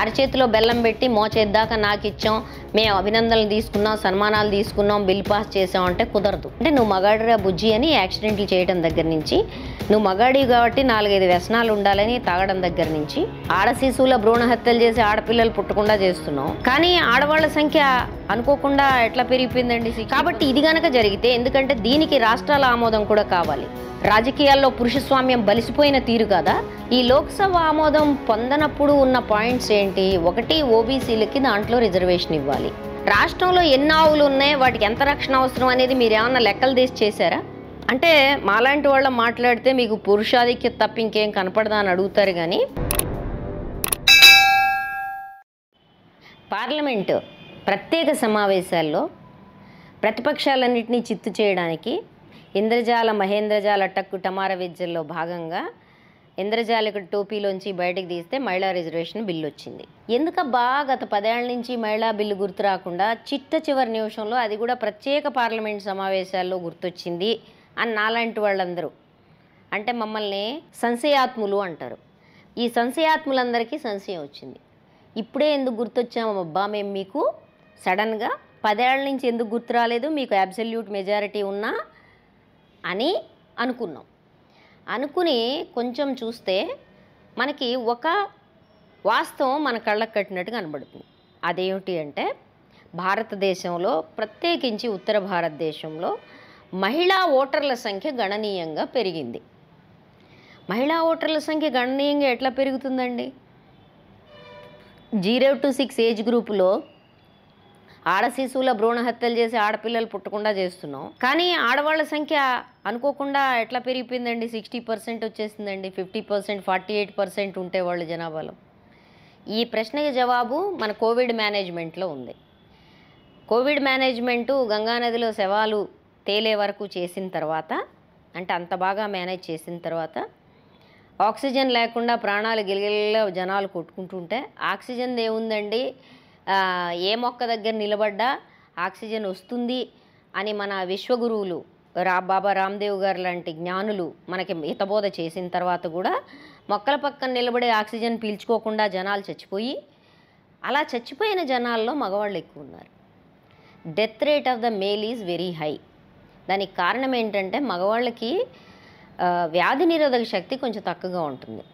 అరచేతిలో బెల్లం పెట్టి మోచేద్దాకా నాకు ఇచ్చాం మేము అభినందనలు తీసుకున్నాం సన్మానాలు తీసుకున్నాం బిల్ పాస్ చేసాం అంటే కుదరదు అంటే నువ్వు మగాడిరా బుజ్జి అని యాక్సిడెంట్లు చేయడం దగ్గర నుంచి నువ్వు మగాడి కాబట్టి నాలుగైదు వ్యసనాలు ఉండాలని తాగడం దగ్గర నుంచి ఆడ శిశువుల భ్రూణ హత్యలు చేసి ఆడపిల్లలు పుట్టకుండా చేస్తున్నాం కానీ ఆడవాళ్ళ సంఖ్య అనుకోకుండా ఎట్లా పెరిగిపోయిందండి కాబట్టి ఇది గనక జరిగితే ఎందుకంటే దీనికి రాష్ట్రాల ఆమోదం కూడా కావాలి రాజకీయాల్లో పురుషస్వామ్యం బలిసిపోయిన తీరు కదా ఈ లోక్సభ ఆమోదం పొందనప్పుడు ఉన్న పాయింట్స్ ఏంటి ఒకటి ఓబీసీలకి దాంట్లో రిజర్వేషన్ ఇవ్వాలి చేసుకోవాలి రాష్ట్రంలో ఎన్ని ఆవులు ఉన్నాయి వాటికి ఎంత రక్షణ అవసరం అనేది మీరు ఏమన్నా లెక్కలు తీసి చేశారా అంటే మాలాంటి వాళ్ళ మాట్లాడితే మీకు పురుషాధిక్యత తప్ప ఇంకేం కనపడదా అని అడుగుతారు కానీ పార్లమెంటు ప్రత్యేక సమావేశాల్లో ప్రతిపక్షాలన్నింటినీ చిత్తు చేయడానికి ఇంద్రజాల మహేంద్రజాల టక్కు టమార విద్యల్లో భాగంగా ఇంద్రజాలిక టోపీలోంచి బయటకు తీస్తే మహిళా రిజర్వేషన్ బిల్లు వచ్చింది ఎందుకబ్బా గత పదేళ్ల నుంచి మహిళా బిల్లు గుర్తు రాకుండా చిట్ట చివరి నిమిషంలో అది కూడా ప్రత్యేక పార్లమెంట్ సమావేశాల్లో గుర్తొచ్చింది అని నాలాంటి వాళ్ళందరూ అంటే మమ్మల్ని సంశయాత్ములు అంటారు ఈ సంశయాత్ములందరికీ సంశయం వచ్చింది ఇప్పుడే ఎందుకు గుర్తొచ్చామబ్బా మేము మీకు సడన్గా పదేళ్ల నుంచి ఎందుకు గుర్తు రాలేదు మీకు అబ్సల్యూట్ మెజారిటీ ఉన్నా అని అనుకున్నాం అనుకుని కొంచెం చూస్తే మనకి ఒక వాస్తవం మన కళ్ళకు కట్టినట్టుగా కనబడుతుంది అదేమిటి అంటే భారతదేశంలో ప్రత్యేకించి ఉత్తర భారతదేశంలో మహిళా ఓటర్ల సంఖ్య గణనీయంగా పెరిగింది మహిళా ఓటర్ల సంఖ్య గణనీయంగా ఎట్లా పెరుగుతుందండి జీరో టు సిక్స్ ఏజ్ గ్రూపులో ఆడ శిశువుల భ్రూణ హత్యలు చేసి ఆడపిల్లలు పుట్టకుండా చేస్తున్నాం కానీ ఆడవాళ్ళ సంఖ్య అనుకోకుండా ఎట్లా పెరిగిపోయిందండి సిక్స్టీ పర్సెంట్ వచ్చేసిందండి fifty percent forty eight percent ఉంటే వాళ్ళు జనాభాలో ఈ ప్రశ్నకి జవాబు మన కోవిడ్ మేనేజ్మెంట్లో ఉంది కోవిడ్ మేనేజ్మెంటు గంగానదిలో శవాలు తేలే వరకు చేసిన తర్వాత అంటే అంత బాగా మేనేజ్ చేసిన తర్వాత ఆక్సిజన్ లేకుండా ప్రాణాలు గిలగిలలా జనాలు కొట్టుకుంటుంటే ఆక్సిజన్ ఏముందండి ఏ మొక్క దగ్గర నిలబడ్డా ఆక్సిజన్ వస్తుంది అని మన విశ్వగురువులు రా బాబా రామ్దేవ్ గారు లాంటి జ్ఞానులు మనకి హితబోధ చేసిన తర్వాత కూడా మొక్కల పక్కన నిలబడే ఆక్సిజన్ పీల్చుకోకుండా జనాలు చచ్చిపోయి అలా చచ్చిపోయిన జనాల్లో మగవాళ్ళు ఎక్కువ ఉన్నారు death rate of the male is very high దానికి కారణం ఏంటంటే మగవాళ్ళకి వ్యాధి నిరోధక శక్తి కొంచెం తక్కువగా ఉంటుంది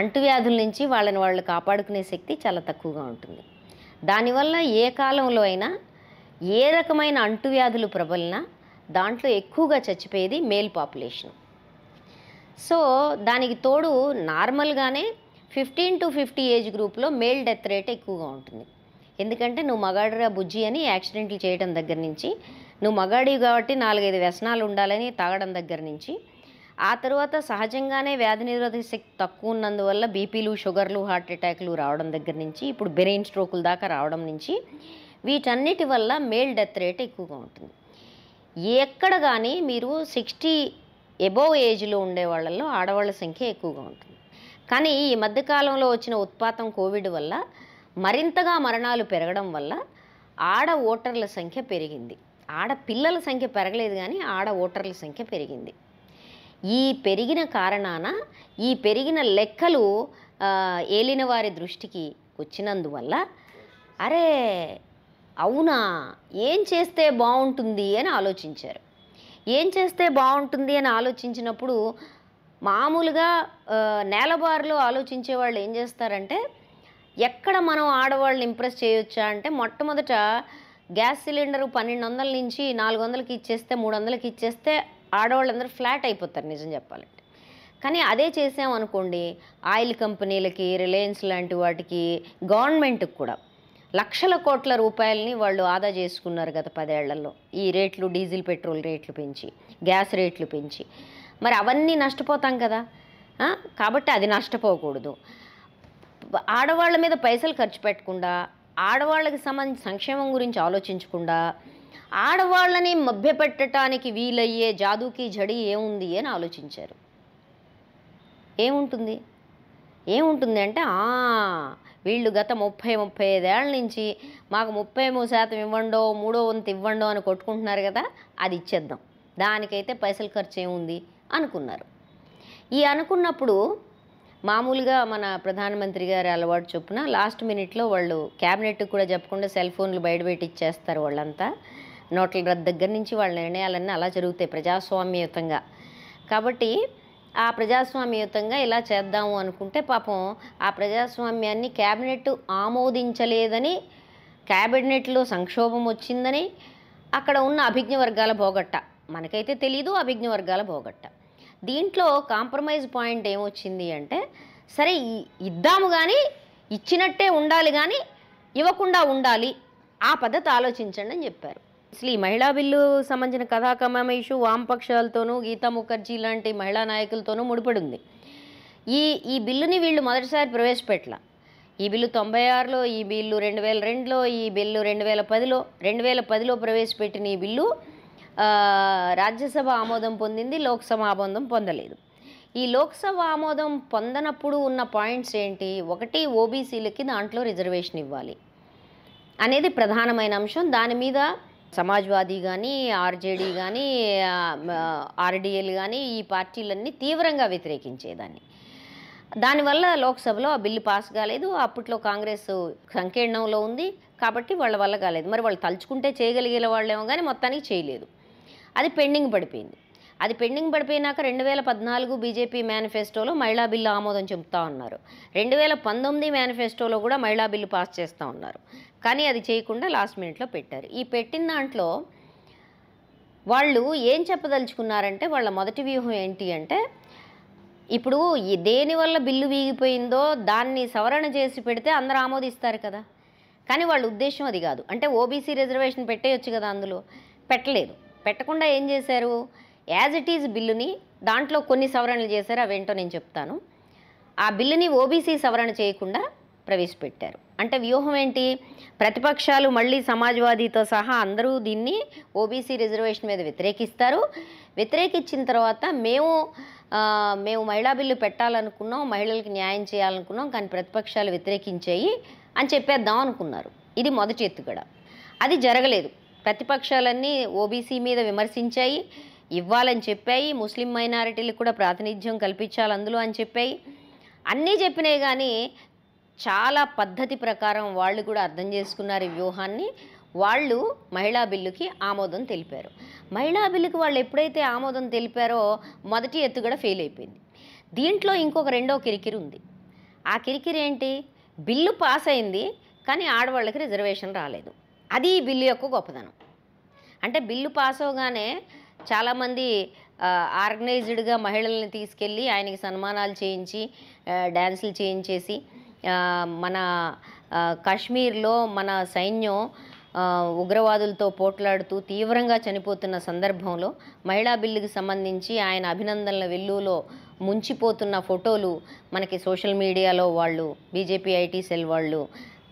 అంటువ్యాధుల నుంచి వాళ్ళని వాళ్ళు కాపాడుకునే శక్తి చాలా తక్కువగా ఉంటుంది దానివల్ల ఏ కాలంలో అయినా ఏ రకమైన అంటువ్యాధులు ప్రబలిన దాంట్లో ఎక్కువగా చచ్చిపోయేది మేల్ పాపులేషన్ సో దానికి తోడు నార్మల్గానే ఫిఫ్టీన్ టు ఫిఫ్టీ ఏజ్ గ్రూప్లో మేల్ డెత్ రేట్ ఎక్కువగా ఉంటుంది ఎందుకంటే నువ్వు మగాడిరా బుజ్జి అని యాక్సిడెంట్లు చేయడం దగ్గర నుంచి నువ్వు మగాడివి కాబట్టి నాలుగైదు వ్యసనాలు ఉండాలని తాగడం దగ్గర నుంచి ఆ తర్వాత సహజంగానే వ్యాధి నిరోధక శక్తి తక్కువ ఉన్నందువల్ల బీపీలు షుగర్లు హార్ట్ అటాక్లు రావడం దగ్గర నుంచి ఇప్పుడు బ్రెయిన్ స్ట్రోకుల దాకా రావడం నుంచి వీటన్నిటి వల్ల మేల్ డెత్ రేట్ ఎక్కువగా ఉంటుంది ఎక్కడ కానీ మీరు సిక్స్టీ ఎబోవ్ ఏజ్లో ఉండే వాళ్ళల్లో ఆడవాళ్ళ సంఖ్య ఎక్కువగా ఉంటుంది కానీ ఈ మధ్యకాలంలో వచ్చిన ఉత్పాతం కోవిడ్ వల్ల మరింతగా మరణాలు పెరగడం వల్ల ఆడ ఓటర్ల సంఖ్య పెరిగింది ఆడ పిల్లల సంఖ్య పెరగలేదు కానీ ఆడ ఓటర్ల సంఖ్య పెరిగింది ఈ పెరిగిన కారణాన ఈ పెరిగిన లెక్కలు ఏలిన వారి దృష్టికి వచ్చినందువల్ల అరే అవునా ఏం చేస్తే బాగుంటుంది అని ఆలోచించారు ఏం చేస్తే బాగుంటుంది అని ఆలోచించినప్పుడు మామూలుగా నేలబారులో ఆలోచించే వాళ్ళు ఏం చేస్తారంటే ఎక్కడ మనం ఆడవాళ్ళని ఇంప్రెస్ చేయొచ్చా అంటే మొట్టమొదట గ్యాస్ సిలిండరు పన్నెండు వందల నుంచి నాలుగు వందలకి ఇచ్చేస్తే మూడు వందలకి ఇచ్చేస్తే ఆడవాళ్ళందరూ ఫ్లాట్ అయిపోతారు నిజం చెప్పాలంటే కానీ అదే చేసామనుకోండి ఆయిల్ కంపెనీలకి రిలయన్స్ లాంటి వాటికి గవర్నమెంట్కి కూడా లక్షల కోట్ల రూపాయలని వాళ్ళు ఆదా చేసుకున్నారు గత పదేళ్లలో ఈ రేట్లు డీజిల్ పెట్రోల్ రేట్లు పెంచి గ్యాస్ రేట్లు పెంచి మరి అవన్నీ నష్టపోతాం కదా కాబట్టి అది నష్టపోకూడదు ఆడవాళ్ళ మీద పైసలు ఖర్చు పెట్టకుండా ఆడవాళ్ళకి సంబంధించి సంక్షేమం గురించి ఆలోచించకుండా ఆడవాళ్ళని మభ్యపెట్టడానికి వీలయ్యే జాదూకి జడి ఏముంది అని ఆలోచించారు ఏముంటుంది ఏముంటుంది అంటే వీళ్ళు గత ముప్పై ముప్పై ఐదేళ్ల నుంచి మాకు ముప్పై మూడు శాతం ఇవ్వండో మూడో వంతు ఇవ్వండో అని కొట్టుకుంటున్నారు కదా అది ఇచ్చేద్దాం దానికైతే పైసలు ఖర్చు ఏముంది అనుకున్నారు ఈ అనుకున్నప్పుడు మామూలుగా మన ప్రధానమంత్రి గారి అలవాటు చొప్పున లాస్ట్ మినిట్లో వాళ్ళు క్యాబినెట్కి కూడా చెప్పకుండా సెల్ ఫోన్లు బయట పెట్టి ఇచ్చేస్తారు వాళ్ళంతా నోట్ల రద్దు దగ్గర నుంచి వాళ్ళ నిర్ణయాలన్నీ అలా జరుగుతాయి ప్రజాస్వామ్యయుతంగా కాబట్టి ఆ ప్రజాస్వామ్యయుతంగా ఇలా చేద్దాము అనుకుంటే పాపం ఆ ప్రజాస్వామ్యాన్ని క్యాబినెట్ ఆమోదించలేదని క్యాబినెట్లో సంక్షోభం వచ్చిందని అక్కడ ఉన్న అభిజ్ఞ వర్గాల పోగొట్ట మనకైతే తెలీదు అభిజ్ఞ వర్గాల పోగొట్ట దీంట్లో కాంప్రమైజ్ పాయింట్ ఏమొచ్చింది అంటే సరే ఇద్దాము కానీ ఇచ్చినట్టే ఉండాలి కానీ ఇవ్వకుండా ఉండాలి ఆ పద్ధతి ఆలోచించండి అని చెప్పారు అసలు ఈ మహిళా బిల్లు సంబంధించిన కథాకమేషు వామపక్షాలతోనూ గీతా ముఖర్జీ లాంటి మహిళా నాయకులతోనూ ఉంది ఈ ఈ బిల్లుని వీళ్ళు మొదటిసారి ప్రవేశపెట్టాల ఈ బిల్లు తొంభై ఆరులో ఈ బిల్లు రెండు వేల రెండులో ఈ బిల్లు రెండు వేల పదిలో రెండు వేల పదిలో ప్రవేశపెట్టిన ఈ బిల్లు రాజ్యసభ ఆమోదం పొందింది లోక్సభ ఆమోదం పొందలేదు ఈ లోక్సభ ఆమోదం పొందనప్పుడు ఉన్న పాయింట్స్ ఏంటి ఒకటి ఓబీసీలకి దాంట్లో రిజర్వేషన్ ఇవ్వాలి అనేది ప్రధానమైన అంశం దాని మీద సమాజ్వాదీ కానీ ఆర్జేడీ కానీ ఆర్డీఎల్ కానీ ఈ పార్టీలన్నీ తీవ్రంగా వ్యతిరేకించేదాన్ని దానివల్ల లోక్సభలో ఆ బిల్లు పాస్ కాలేదు అప్పట్లో కాంగ్రెస్ సంకీర్ణంలో ఉంది కాబట్టి వాళ్ళ వల్ల కాలేదు మరి వాళ్ళు తలుచుకుంటే చేయగలిగే వాళ్ళేమో కానీ మొత్తానికి చేయలేదు అది పెండింగ్ పడిపోయింది అది పెండింగ్ పడిపోయినాక రెండు వేల పద్నాలుగు బీజేపీ మేనిఫెస్టోలో మహిళా బిల్లు ఆమోదం చెబుతా ఉన్నారు రెండు వేల పంతొమ్మిది మేనిఫెస్టోలో కూడా మహిళా బిల్లు పాస్ చేస్తూ ఉన్నారు కానీ అది చేయకుండా లాస్ట్ మినిట్లో పెట్టారు ఈ పెట్టిన దాంట్లో వాళ్ళు ఏం చెప్పదలుచుకున్నారంటే వాళ్ళ మొదటి వ్యూహం ఏంటి అంటే ఇప్పుడు దేనివల్ల బిల్లు వీగిపోయిందో దాన్ని సవరణ చేసి పెడితే అందరూ ఆమోదిస్తారు కదా కానీ వాళ్ళ ఉద్దేశం అది కాదు అంటే ఓబీసీ రిజర్వేషన్ పెట్టేయచ్చు కదా అందులో పెట్టలేదు పెట్టకుండా ఏం చేశారు యాజ్ ఇట్ ఈజ్ బిల్లుని దాంట్లో కొన్ని సవరణలు చేశారు అవేంటో నేను చెప్తాను ఆ బిల్లుని ఓబీసీ సవరణ చేయకుండా ప్రవేశపెట్టారు అంటే వ్యూహం ఏంటి ప్రతిపక్షాలు మళ్ళీ సమాజ్వాదీతో సహా అందరూ దీన్ని ఓబీసీ రిజర్వేషన్ మీద వ్యతిరేకిస్తారు వ్యతిరేకించిన తర్వాత మేము మేము మహిళా బిల్లు పెట్టాలనుకున్నాం మహిళలకు న్యాయం చేయాలనుకున్నాం కానీ ప్రతిపక్షాలు వ్యతిరేకించాయి అని చెప్పేద్దాం అనుకున్నారు ఇది మొదటి ఎత్తుగడ అది జరగలేదు ప్రతిపక్షాలన్నీ ఓబీసీ మీద విమర్శించాయి ఇవ్వాలని చెప్పాయి ముస్లిం మైనారిటీలకు కూడా ప్రాతినిధ్యం కల్పించాలి అందులో అని చెప్పాయి అన్నీ చెప్పినాయి కానీ చాలా పద్ధతి ప్రకారం వాళ్ళు కూడా అర్థం చేసుకున్నారు ఈ వ్యూహాన్ని వాళ్ళు మహిళా బిల్లుకి ఆమోదం తెలిపారు మహిళా బిల్లుకి వాళ్ళు ఎప్పుడైతే ఆమోదం తెలిపారో మొదటి ఎత్తుగడ ఫెయిల్ అయిపోయింది దీంట్లో ఇంకొక రెండో కిరికిరి ఉంది ఆ కిరికిరి ఏంటి బిల్లు పాస్ అయింది కానీ ఆడవాళ్ళకి రిజర్వేషన్ రాలేదు అది ఈ బిల్లు యొక్క గొప్పదనం అంటే బిల్లు పాస్ అవగానే చాలామంది ఆర్గనైజ్డ్గా మహిళల్ని తీసుకెళ్ళి ఆయనకి సన్మానాలు చేయించి డ్యాన్సులు చేయించేసి మన కాశ్మీర్లో మన సైన్యం ఉగ్రవాదులతో పోట్లాడుతూ తీవ్రంగా చనిపోతున్న సందర్భంలో మహిళా బిల్లుకి సంబంధించి ఆయన అభినందనల వెల్లులో ముంచిపోతున్న ఫోటోలు మనకి సోషల్ మీడియాలో వాళ్ళు బీజేపీ ఐటీ సెల్ వాళ్ళు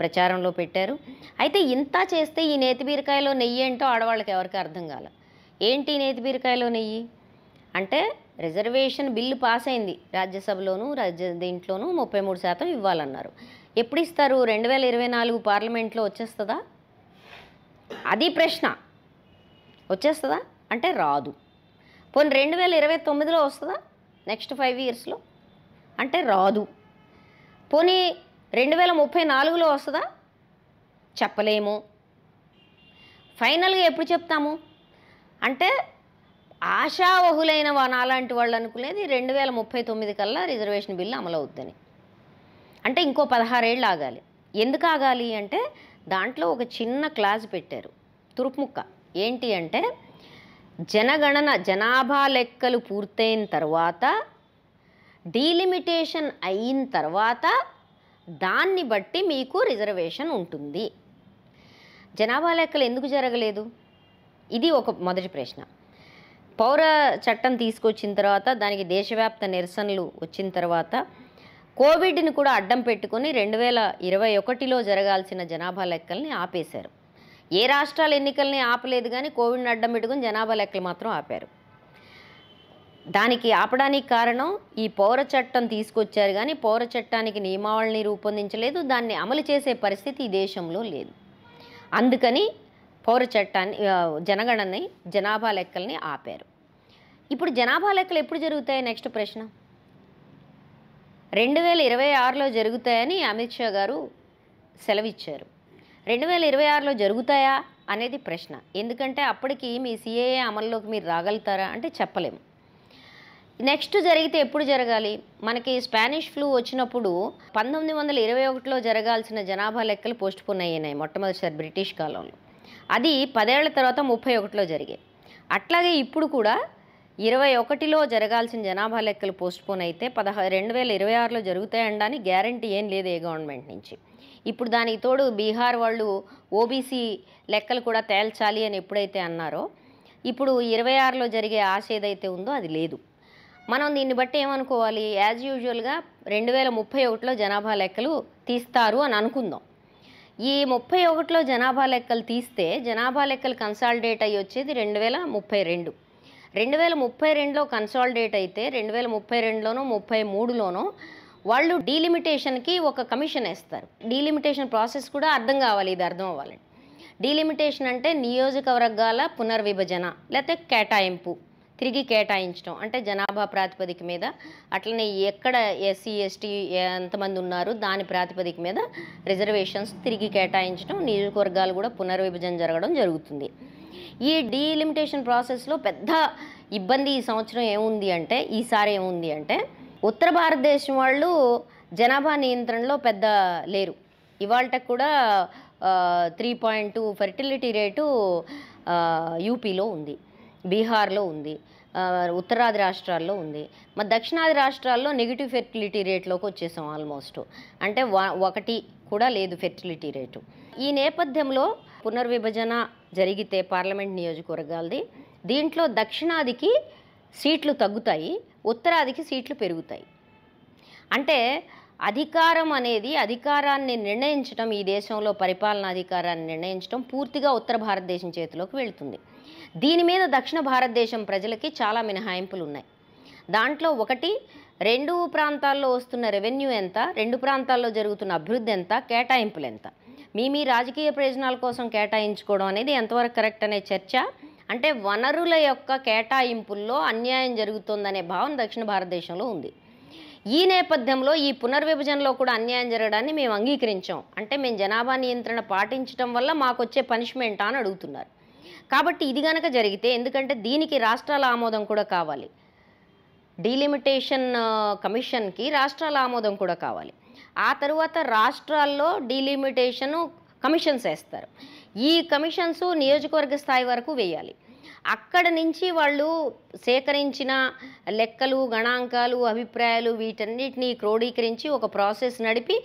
ప్రచారంలో పెట్టారు అయితే ఇంత చేస్తే ఈ నేతి బీరకాయలో నెయ్యి ఏంటో ఆడవాళ్ళకి ఎవరికి అర్థం కాల ఏంటి నేతి బీరకాయలో నెయ్యి అంటే రిజర్వేషన్ బిల్లు పాస్ అయింది రాజ్యసభలోనూ రాజ్య దీంట్లోనూ ముప్పై మూడు శాతం ఇవ్వాలన్నారు ఎప్పుడు ఇస్తారు రెండు వేల ఇరవై నాలుగు పార్లమెంట్లో వచ్చేస్తుందా అది ప్రశ్న వచ్చేస్తుందా అంటే రాదు పోనీ రెండు వేల ఇరవై తొమ్మిదిలో వస్తుందా నెక్స్ట్ ఫైవ్ ఇయర్స్లో అంటే రాదు పోనీ రెండు వేల ముప్పై నాలుగులో వస్తుందా చెప్పలేము ఫైనల్గా ఎప్పుడు చెప్తాము అంటే ఆశావహులైన వనాలాంటి వాళ్ళు అనుకునేది రెండు వేల ముప్పై తొమ్మిది కల్లా రిజర్వేషన్ బిల్లు అమలవుద్దని అంటే ఇంకో పదహారేళ్ళు ఆగాలి ఎందుకు ఆగాలి అంటే దాంట్లో ఒక చిన్న క్లాజ్ పెట్టారు తురుపుముక్క ఏంటి అంటే జనగణన జనాభా లెక్కలు పూర్తయిన తర్వాత డీలిమిటేషన్ అయిన తర్వాత దాన్ని బట్టి మీకు రిజర్వేషన్ ఉంటుంది జనాభా లెక్కలు ఎందుకు జరగలేదు ఇది ఒక మొదటి ప్రశ్న పౌర చట్టం తీసుకొచ్చిన తర్వాత దానికి దేశవ్యాప్త నిరసనలు వచ్చిన తర్వాత కోవిడ్ని కూడా అడ్డం పెట్టుకొని రెండు వేల ఇరవై ఒకటిలో జరగాల్సిన జనాభా లెక్కల్ని ఆపేశారు ఏ రాష్ట్రాల ఎన్నికల్ని ఆపలేదు కానీ కోవిడ్ని అడ్డం పెట్టుకుని జనాభా లెక్కలు మాత్రం ఆపారు దానికి ఆపడానికి కారణం ఈ పౌర చట్టం తీసుకొచ్చారు కానీ పౌర చట్టానికి నియమావళిని రూపొందించలేదు దాన్ని అమలు చేసే పరిస్థితి ఈ దేశంలో లేదు అందుకని పౌర చట్టాన్ని జనగణని జనాభా లెక్కల్ని ఆపారు ఇప్పుడు జనాభా లెక్కలు ఎప్పుడు జరుగుతాయి నెక్స్ట్ ప్రశ్న రెండు వేల ఇరవై ఆరులో జరుగుతాయని అమిత్ షా గారు సెలవిచ్చారు రెండు వేల ఇరవై ఆరులో జరుగుతాయా అనేది ప్రశ్న ఎందుకంటే అప్పటికి మీ సిఏఏ అమల్లోకి మీరు రాగలుగుతారా అంటే చెప్పలేము నెక్స్ట్ జరిగితే ఎప్పుడు జరగాలి మనకి స్పానిష్ ఫ్లూ వచ్చినప్పుడు పంతొమ్మిది వందల ఇరవై ఒకటిలో జరగాల్సిన జనాభా లెక్కలు పోన్ అయ్యినాయి మొట్టమొదటిసారి బ్రిటిష్ కాలంలో అది పదేళ్ల తర్వాత ముప్పై ఒకటిలో జరిగాయి అట్లాగే ఇప్పుడు కూడా ఇరవై ఒకటిలో జరగాల్సిన జనాభా లెక్కలు పోస్ట్పోన్ అయితే పదహ రెండు వేల ఇరవై ఆరులో జరుగుతాయండని గ్యారంటీ ఏం లేదు ఏ గవర్నమెంట్ నుంచి ఇప్పుడు దానికి తోడు బీహార్ వాళ్ళు ఓబీసీ లెక్కలు కూడా తేల్చాలి అని ఎప్పుడైతే అన్నారో ఇప్పుడు ఇరవై ఆరులో జరిగే ఆశ ఏదైతే ఉందో అది లేదు మనం దీన్ని బట్టి ఏమనుకోవాలి యాజ్ యూజువల్గా రెండు వేల ముప్పై ఒకటిలో జనాభా లెక్కలు తీస్తారు అని అనుకుందాం ఈ ముప్పై ఒకటిలో జనాభా లెక్కలు తీస్తే జనాభా లెక్కలు కన్సాలిడేట్ అయ్యి వచ్చేది రెండు వేల ముప్పై రెండు రెండు వేల ముప్పై రెండులో కన్సాలిడేట్ అయితే రెండు వేల ముప్పై రెండులోనో ముప్పై మూడులోనో వాళ్ళు డీలిమిటేషన్కి ఒక కమిషన్ వేస్తారు డీలిమిటేషన్ ప్రాసెస్ కూడా అర్థం కావాలి ఇది అర్థం అవ్వాలి డీలిమిటేషన్ అంటే నియోజకవర్గాల పునర్విభజన లేకపోతే కేటాయింపు తిరిగి కేటాయించడం అంటే జనాభా ప్రాతిపదిక మీద అట్లనే ఎక్కడ ఎస్సీ ఎస్టీ ఎంతమంది ఉన్నారు దాని ప్రాతిపదిక మీద రిజర్వేషన్స్ తిరిగి కేటాయించడం నియోజకవర్గాలు కూడా పునర్విభజన జరగడం జరుగుతుంది ఈ డీలిమిటేషన్ ప్రాసెస్లో పెద్ద ఇబ్బంది ఈ సంవత్సరం ఏముంది అంటే ఈసారి ఏముంది అంటే ఉత్తర భారతదేశం వాళ్ళు జనాభా నియంత్రణలో పెద్ద లేరు ఇవాళ కూడా three point two fertility rate యూపీలో ఉంది బీహార్లో ఉంది ఉత్తరాది రాష్ట్రాల్లో ఉంది మరి దక్షిణాది రాష్ట్రాల్లో నెగిటివ్ ఫెర్టిలిటీ రేట్లోకి వచ్చేసాం ఆల్మోస్ట్ అంటే ఒకటి కూడా లేదు ఫెర్టిలిటీ రేటు ఈ నేపథ్యంలో పునర్విభజన జరిగితే పార్లమెంట్ నియోజకవర్గాలది దీంట్లో దక్షిణాదికి సీట్లు తగ్గుతాయి ఉత్తరాదికి సీట్లు పెరుగుతాయి అంటే అధికారం అనేది అధికారాన్ని నిర్ణయించడం ఈ దేశంలో పరిపాలనా అధికారాన్ని నిర్ణయించడం పూర్తిగా ఉత్తర భారతదేశం చేతిలోకి వెళుతుంది దీని మీద దక్షిణ భారతదేశం ప్రజలకి చాలా మినహాయింపులు ఉన్నాయి దాంట్లో ఒకటి రెండు ప్రాంతాల్లో వస్తున్న రెవెన్యూ ఎంత రెండు ప్రాంతాల్లో జరుగుతున్న అభివృద్ధి ఎంత కేటాయింపులు ఎంత మీ మీ రాజకీయ ప్రయోజనాల కోసం కేటాయించుకోవడం అనేది ఎంతవరకు కరెక్ట్ అనే చర్చ అంటే వనరుల యొక్క కేటాయింపుల్లో అన్యాయం జరుగుతుందనే భావం దక్షిణ భారతదేశంలో ఉంది ఈ నేపథ్యంలో ఈ పునర్విభజనలో కూడా అన్యాయం జరగడాన్ని మేము అంగీకరించాం అంటే మేము జనాభా నియంత్రణ పాటించడం వల్ల మాకు వచ్చే పనిష్మెంటా అని అడుగుతున్నారు కాబట్టి ఇది గనక జరిగితే ఎందుకంటే దీనికి రాష్ట్రాల ఆమోదం కూడా కావాలి డీలిమిటేషన్ కమిషన్కి రాష్ట్రాల ఆమోదం కూడా కావాలి ఆ తర్వాత రాష్ట్రాల్లో డీలిమిటేషను కమిషన్స్ వేస్తారు ఈ కమిషన్స్ నియోజకవర్గ స్థాయి వరకు వేయాలి అక్కడ నుంచి వాళ్ళు సేకరించిన లెక్కలు గణాంకాలు అభిప్రాయాలు వీటన్నిటినీ క్రోడీకరించి ఒక ప్రాసెస్ నడిపి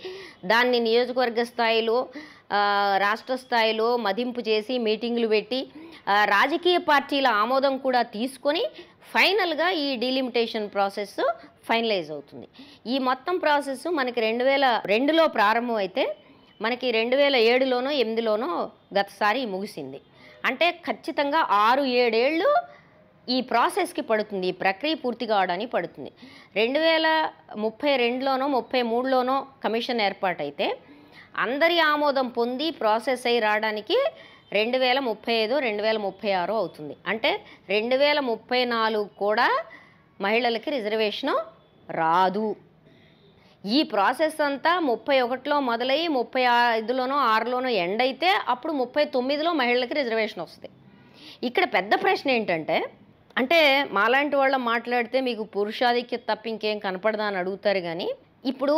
దాన్ని నియోజకవర్గ స్థాయిలో రాష్ట్ర స్థాయిలో మదింపు చేసి మీటింగ్లు పెట్టి రాజకీయ పార్టీల ఆమోదం కూడా తీసుకొని ఫైనల్గా ఈ డీలిమిటేషన్ ప్రాసెస్ ఫైనలైజ్ అవుతుంది ఈ మొత్తం ప్రాసెస్ మనకి రెండు వేల రెండులో ప్రారంభం అయితే మనకి రెండు వేల ఏడులోనో ఎనిమిదిలోనో గతసారి ముగిసింది అంటే ఖచ్చితంగా ఆరు ఏడేళ్ళు ఈ ప్రాసెస్కి పడుతుంది ఈ ప్రక్రియ పూర్తి కావడానికి పడుతుంది రెండు వేల ముప్పై రెండులోనో ముప్పై మూడులోనో కమిషన్ ఏర్పాటైతే అందరి ఆమోదం పొంది ప్రాసెస్ అయి రావడానికి రెండు వేల ముప్పై ఐదు రెండు వేల ముప్పై ఆరు అవుతుంది అంటే రెండు వేల ముప్పై నాలుగు కూడా మహిళలకి రిజర్వేషను రాదు ఈ ప్రాసెస్ అంతా ముప్పై ఒకటిలో మొదలై ముప్పై ఐదులోనో ఆరులోనో ఎండ్ అయితే అప్పుడు ముప్పై తొమ్మిదిలో మహిళలకి రిజర్వేషన్ వస్తుంది ఇక్కడ పెద్ద ప్రశ్న ఏంటంటే అంటే మాలాంటి వాళ్ళ మాట్లాడితే మీకు పురుషాధిక్యత తప్ప ఇంకేం కనపడదా అని అడుగుతారు కానీ ఇప్పుడు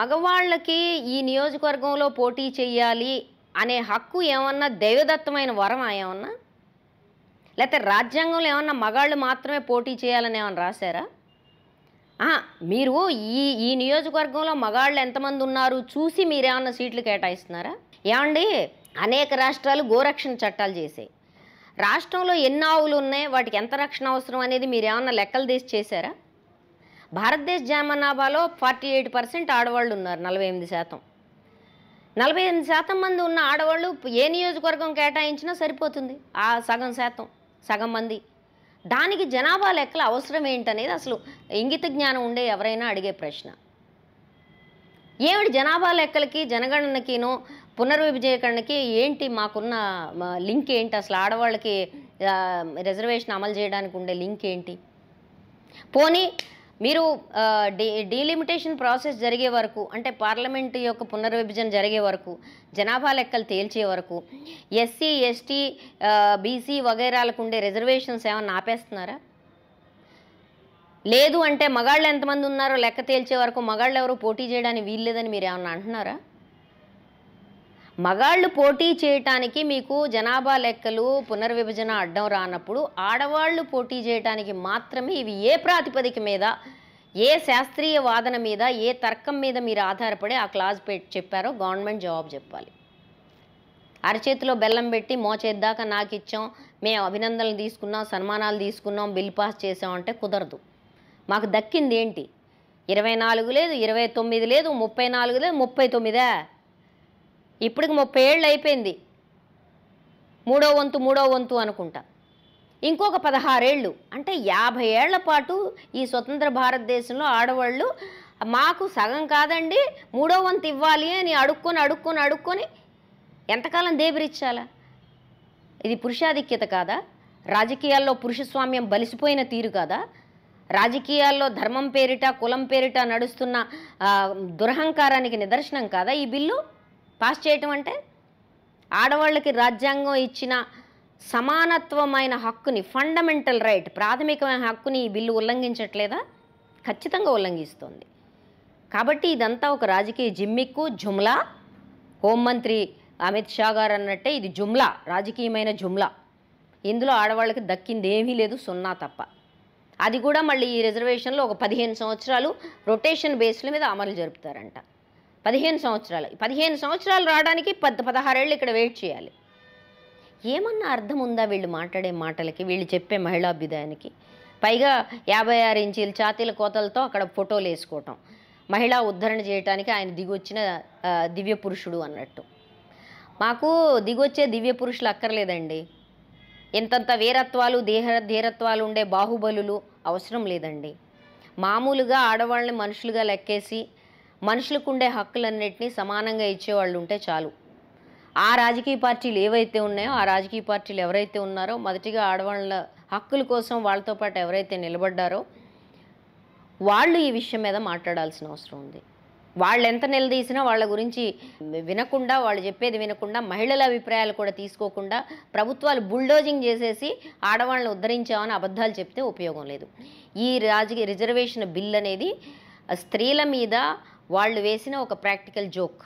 మగవాళ్ళకి ఈ నియోజకవర్గంలో పోటీ చేయాలి అనే హక్కు ఏమన్నా దైవదత్తమైన వరమా ఏమన్నా లేకపోతే రాజ్యాంగంలో ఏమన్నా మగాళ్ళు మాత్రమే పోటీ చేయాలని ఏమన్నా రాశారా మీరు ఈ ఈ నియోజకవర్గంలో మగాళ్ళు ఎంతమంది ఉన్నారు చూసి మీరు ఏమన్నా సీట్లు కేటాయిస్తున్నారా ఏమండి అనేక రాష్ట్రాలు గోరక్షణ చట్టాలు చేసాయి రాష్ట్రంలో ఎన్ని ఆవులు ఉన్నాయి వాటికి ఎంత రక్షణ అవసరం అనేది మీరు ఏమన్నా లెక్కలు తీసి చేశారా భారతదేశ జనాభాలో ఫార్టీ ఎయిట్ పర్సెంట్ ఆడవాళ్ళు ఉన్నారు నలభై ఎనిమిది శాతం నలభై ఎనిమిది శాతం మంది ఉన్న ఆడవాళ్ళు ఏ నియోజకవర్గం కేటాయించినా సరిపోతుంది ఆ సగం శాతం సగం మంది దానికి జనాభా లెక్కల అవసరం ఏంటనేది అసలు ఇంగిత జ్ఞానం ఉండే ఎవరైనా అడిగే ప్రశ్న ఏమిటి జనాభా లెక్కలకి జనగణనకినో పునర్విభజీకరణకి ఏంటి మాకున్న లింక్ ఏంటి అసలు ఆడవాళ్ళకి రిజర్వేషన్ అమలు చేయడానికి ఉండే లింక్ ఏంటి పోనీ మీరు డీ డీలిమిటేషన్ ప్రాసెస్ జరిగే వరకు అంటే పార్లమెంట్ యొక్క పునర్విభజన జరిగే వరకు జనాభా లెక్కలు తేల్చే వరకు ఎస్సీ ఎస్టీ బీసీ వగైరాలకు ఉండే రిజర్వేషన్స్ ఏమైనా ఆపేస్తున్నారా లేదు అంటే మగాళ్ళు ఎంతమంది ఉన్నారో లెక్క తేల్చే వరకు మగాళ్ళు ఎవరు పోటీ చేయడానికి వీల్లేదని మీరు ఏమన్నా అంటున్నారా మగాళ్ళు పోటీ చేయటానికి మీకు జనాభా లెక్కలు పునర్విభజన అడ్డం రానప్పుడు ఆడవాళ్ళు పోటీ చేయటానికి మాత్రమే ఇవి ఏ ప్రాతిపదిక మీద ఏ శాస్త్రీయ వాదన మీద ఏ తర్కం మీద మీరు ఆధారపడి ఆ క్లాజ్ పెట్టి చెప్పారో గవర్నమెంట్ జవాబు చెప్పాలి అరచేతిలో బెల్లం పెట్టి మోచేద్దాకా నాకు ఇచ్చాం మేము అభినందనలు తీసుకున్నాం సన్మానాలు తీసుకున్నాం బిల్ పాస్ చేసాం అంటే కుదరదు మాకు దక్కింది ఏంటి ఇరవై నాలుగు లేదు ఇరవై తొమ్మిది లేదు ముప్పై నాలుగు లేదు ముప్పై తొమ్మిదే ఇప్పటికి ముప్పై ఏళ్ళు అయిపోయింది మూడో వంతు మూడో వంతు అనుకుంటా ఇంకొక పదహారేళ్ళు అంటే యాభై ఏళ్ల పాటు ఈ స్వతంత్ర భారతదేశంలో ఆడవాళ్ళు మాకు సగం కాదండి మూడో వంతు ఇవ్వాలి అని అడుక్కొని అడుక్కొని అడుక్కొని ఎంతకాలం దేబిరిచ్చాలా ఇది పురుషాధిక్యత కాదా రాజకీయాల్లో పురుషస్వామ్యం బలిసిపోయిన తీరు కాదా రాజకీయాల్లో ధర్మం పేరిట కులం పేరిట నడుస్తున్న దురహంకారానికి నిదర్శనం కాదా ఈ బిల్లు పాస్ చేయటం అంటే ఆడవాళ్ళకి రాజ్యాంగం ఇచ్చిన సమానత్వమైన హక్కుని ఫండమెంటల్ రైట్ ప్రాథమికమైన హక్కుని ఈ బిల్లు ఉల్లంఘించట్లేదా ఖచ్చితంగా ఉల్లంఘిస్తుంది కాబట్టి ఇదంతా ఒక రాజకీయ జిమ్మిక్కు జుమ్లా హోంమంత్రి అమిత్ షా గారు అన్నట్టే ఇది జుమ్లా రాజకీయమైన జుమ్లా ఇందులో ఆడవాళ్ళకి దక్కింది ఏమీ లేదు సున్నా తప్ప అది కూడా మళ్ళీ ఈ రిజర్వేషన్లో ఒక పదిహేను సంవత్సరాలు రొటేషన్ బేస్ల మీద అమలు జరుపుతారంట పదిహేను సంవత్సరాలు పదిహేను సంవత్సరాలు రావడానికి పద్ పదహారేళ్ళు ఇక్కడ వెయిట్ చేయాలి ఏమన్నా అర్థం ఉందా వీళ్ళు మాట్లాడే మాటలకి వీళ్ళు చెప్పే మహిళాభ్యుదయానికి పైగా యాభై ఆరు ఇంచీల ఛాతీల కోతలతో అక్కడ ఫోటోలు వేసుకోవటం మహిళా ఉద్ధరణ చేయటానికి ఆయన దిగొచ్చిన దివ్య పురుషుడు అన్నట్టు మాకు దిగొచ్చే దివ్య పురుషులు అక్కర్లేదండి ఎంతంత వీరత్వాలు దేహ ధీరత్వాలు ఉండే బాహుబలులు అవసరం లేదండి మామూలుగా ఆడవాళ్ళని మనుషులుగా లెక్కేసి మనుషులకు ఉండే హక్కులన్నింటినీ సమానంగా ఇచ్చేవాళ్ళు ఉంటే చాలు ఆ రాజకీయ పార్టీలు ఏవైతే ఉన్నాయో ఆ రాజకీయ పార్టీలు ఎవరైతే ఉన్నారో మొదటిగా ఆడవాళ్ళ హక్కుల కోసం వాళ్ళతో పాటు ఎవరైతే నిలబడ్డారో వాళ్ళు ఈ విషయం మీద మాట్లాడాల్సిన అవసరం ఉంది వాళ్ళు ఎంత నిలదీసినా వాళ్ళ గురించి వినకుండా వాళ్ళు చెప్పేది వినకుండా మహిళల అభిప్రాయాలు కూడా తీసుకోకుండా ప్రభుత్వాలు బుల్డోజింగ్ చేసేసి ఆడవాళ్ళని ఉద్ధరించామని అబద్ధాలు చెప్తే ఉపయోగం లేదు ఈ రాజకీయ రిజర్వేషన్ బిల్ అనేది స్త్రీల మీద వాళ్ళు వేసిన ఒక ప్రాక్టికల్ జోక్